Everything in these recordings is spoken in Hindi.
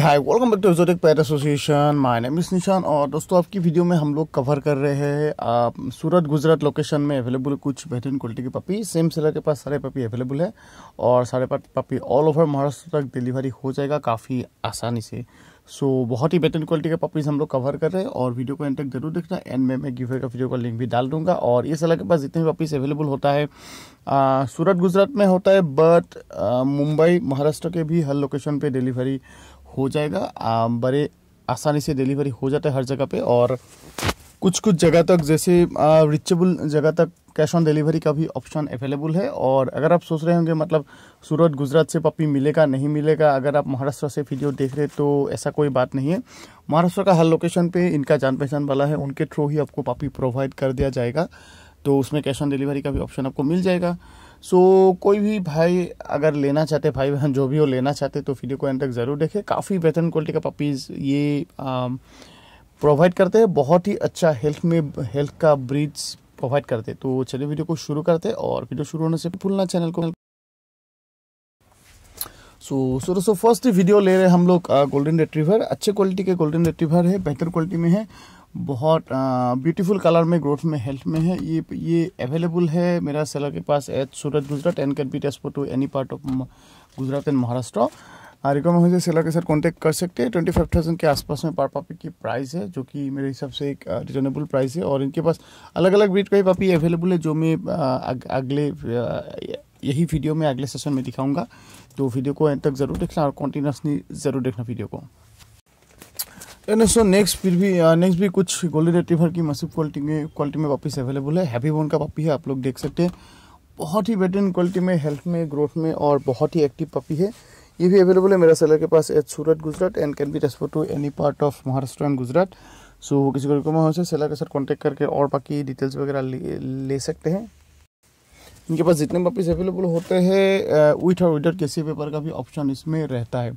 hi welcome back to exotic pet association my name is Nishan और दोस्तों आपकी वीडियो में हम लोग कवर कर रहे हैं सूरत गुजरात लोकेशन में अवेलेबल कुछ बेहतरीन क्वालिटी के पपी सेम सेलर के पास सारे पपी अवेलेबल है और सारे पपी ऑल ओवर महाराष्ट्र तक डिलीवरी हो जाएगा काफ़ी आसानी से सो so, बहुत ही बेहतरीन क्वालिटी का पपीज़ हम लोग कवर कर रहे हैं और वीडियो को एंड तक जरूर देखना एंड में मैं गिवे का वीडियो का लिंक भी डाल दूंगा और ये सलाह के पास जितने भी पपीज अवेलेबल होता है आ, सूरत गुजरात में होता है बट मुंबई महाराष्ट्र के भी हर लोकेशन पर डिलीवरी हो जाएगा आ, बड़े आसानी से डिलीवरी हो जाता है हर जगह पर और कुछ कुछ जगह तक जैसे रिचेबल जगह तक कैश ऑन डिलीवरी का भी ऑप्शन अवेलेबल है और अगर आप सोच रहे होंगे मतलब सूरत गुजरात से पपी मिलेगा नहीं मिलेगा अगर आप महाराष्ट्र से वीडियो देख रहे तो ऐसा कोई बात नहीं है महाराष्ट्र का हर लोकेशन पे इनका जान पहचान वाला है उनके थ्रू ही आपको पपी प्रोवाइड कर दिया जाएगा तो उसमें कैश ऑन डिलीवरी का भी ऑप्शन आपको मिल जाएगा सो so, कोई भी भाई अगर लेना चाहते भाई बहन जो भी हो लेना चाहते तो वीडियो को एंड तक ज़रूर देखें काफ़ी बेहतरीन क्वालिटी का पपीज़ ये आ, प्रोवाइड करते हैं बहुत ही अच्छा हेल्थ में हेल्थ का ब्रीड्स प्रोवाइड करते हैं तो चलिए वीडियो को शुरू करते हैं और वीडियो शुरू होने से भूलना चैनल को सो सो दोस्तों फर्स्ट वीडियो ले रहे हैं हम लोग गोल्डन रेट्रीवर अच्छे क्वालिटी के गोल्डन रेट्रीवर है बेहतर क्वालिटी में है बहुत ब्यूटीफुल कलर में ग्रोथ में हेल्थ में है ये ये अवेलेबल है मेरा सेलर के पास at Surat Gujarat and can be transport to any part of Gujarat and Maharashtra आरिको में मुझे सेलर के साथ कॉन्टैक्ट कर सकते हैं ट्वेंटी फाइव थाउजेंड के आसपास में पर पापी की प्राइस है जो कि मेरे हिसाब से एक रिजनेबल uh, प्राइस है और इनके पास अलग अलग ब्रीड का ही पापी अवेलेबल है जो मैं uh, अगले uh, यही वीडियो में अगले सेशन में दिखाऊंगा तो वीडियो को एंड तक ज़रूर देखना और कॉन्टीन्यूसली ज़रूर देखना वीडियो को सो नेक्स्ट फिर भी नेक्स्ट भी कुछ गोल्डन रेटिवर की मसीब क्वालिटी में क्वालिटी में पापीस अवेलेबल है हैवी बोन का पापी है आप लोग देख सकते हैं बहुत ही बेहतरीन क्वालिटी में हेल्थ में ग्रोथ में और बहुत ही एक्टिव पपी है ये भी अवेलेबल है मेरा सेलर के पास at Surat Gujarat and can be transfer to any part of Maharashtra and Gujarat so वो किसी को रिकमेंड हो सेलर के साथ कॉन्टैक्ट करके और बाकी डिटेल्स वगैरह ले, सकते हैं इनके पास जितने पपीज अवेलेबल होते हैं विथ और विदाउट किसी पेपर का भी ऑप्शन इसमें रहता है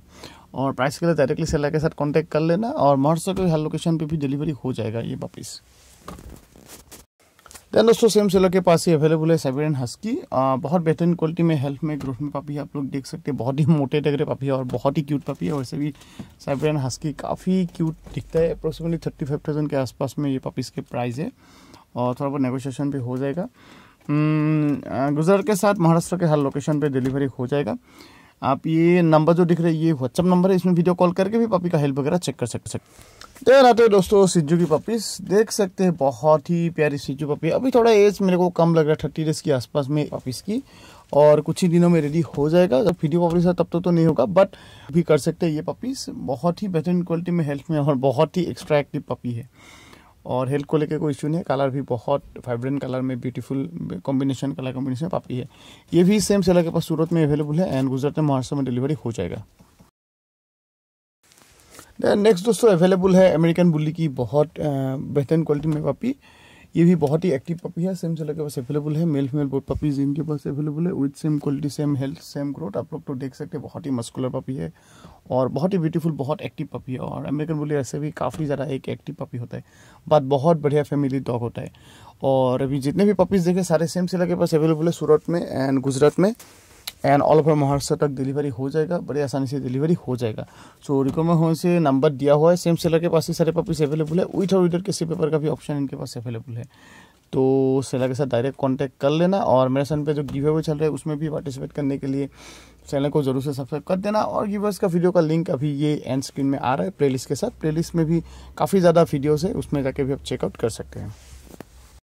और प्राइस के लिए डायरेक्टली सेलर के साथ कॉन्टैक्ट कर लेना और महाराष्ट्र के हर लोकेशन पर भी डिलीवरी हो जाएगा ये पपीज़ देन दोस्तों सेम सेलर के पास ही अवेलेबल है सेवेरियन हस्की बहुत बेहतरीन क्वालिटी में हेल्थ में ग्रोथ में पापी है आप लोग देख सकते हैं बहुत ही मोटे टगरे पापी है और बहुत ही क्यूट पापी है वैसे भी सेवेरियन हस्की काफ़ी क्यूट दिखता है अप्रोक्सीमेटली थर्टी फाइव थाउजेंड के आसपास में ये पापी के प्राइस है और थोड़ा बहुत नेगोशिएशन भी हो जाएगा हम्म, गुजरात के साथ महाराष्ट्र के हर लोकेशन पर डिलीवरी हो जाएगा आप ये नंबर जो दिख रहा है ये व्हाट्सअप नंबर है इसमें वीडियो कॉल करके भी पपी का हेल्प वगैरह चेक कर सकते सकते देर आते हैं दोस्तों सिज्जू की पपीस देख सकते हैं बहुत ही प्यारी सिज्जू पपी अभी थोड़ा एज मेरे को कम लग रहा है थर्टी डेज के आसपास में पपीस की और कुछ ही दिनों में रेडी हो जाएगा जब वीडियो पपीस है तब तो, तो नहीं होगा बट भी कर सकते हैं ये पपीस बहुत ही बेहतरीन क्वालिटी में हेल्थ में और बहुत ही एक्स्ट्रा एक्टिव पपी है और हेल्थ को लेकर कोई इशू नहीं है कलर भी बहुत वाइब्रेंट कलर में ब्यूटीफुल कॉम्बिनेशन कलर कॉम्बिनेशन में पापी है ये भी सेम सेलर के पास सूरत में अवेलेबल है एंड गुजरात में महाराष्ट्र में डिलीवरी हो जाएगा नेक्स्ट दोस्तों अवेलेबल है अमेरिकन बुल्ली की बहुत बेहतरीन क्वालिटी में पापी ये भी बहुत ही एक्टिव पपी है सेम सेलर के पास अवेलेबल है मेल फीमेल बोर्ड पपीज इनके पास अवेलेबल है with same quality same health same growth आप लोग तो देख सकते हैं बहुत ही मस्कुलर पपी है और बहुत ही ब्यूटीफुल बहुत एक्टिव पपी है और अमेरिकन बोले ऐसे भी काफ़ी ज़्यादा एक एक्टिव पपी होता है बात बहुत बढ़िया फैमिली डॉग होता है और अभी जितने भी पपीज़ देखे सारे सेम सेलर के पास अवेलेबल है सूरत में एंड गुजरात में एंड ऑल ओवर महाराष्ट्र तक डिलीवरी हो जाएगा बड़ी आसानी से डिलीवरी हो जाएगा सो रिकमेंड से नंबर दिया हुआ है सेम सेलर के पास ही सारे पपीस अवेलेबल है विथ और विदर किसी पेपर का भी ऑप्शन इनके पास अवेलेबल है तो सेलर के साथ डायरेक्ट कांटेक्ट कर लेना और मेरे सन पे जो गिव अवे चल रहा है उसमें भी पार्टिसिपेट करने के लिए चैनल को जरूर से सब्सक्राइब कर देना और गिवर्स का वीडियो का लिंक अभी ये एंड स्क्रीन में आ रहा है प्लेलिस्ट के साथ प्लेलिस्ट में भी काफ़ी ज़्यादा वीडियोज़ है उसमें जाके भी आप चेकआउट कर सकते हैं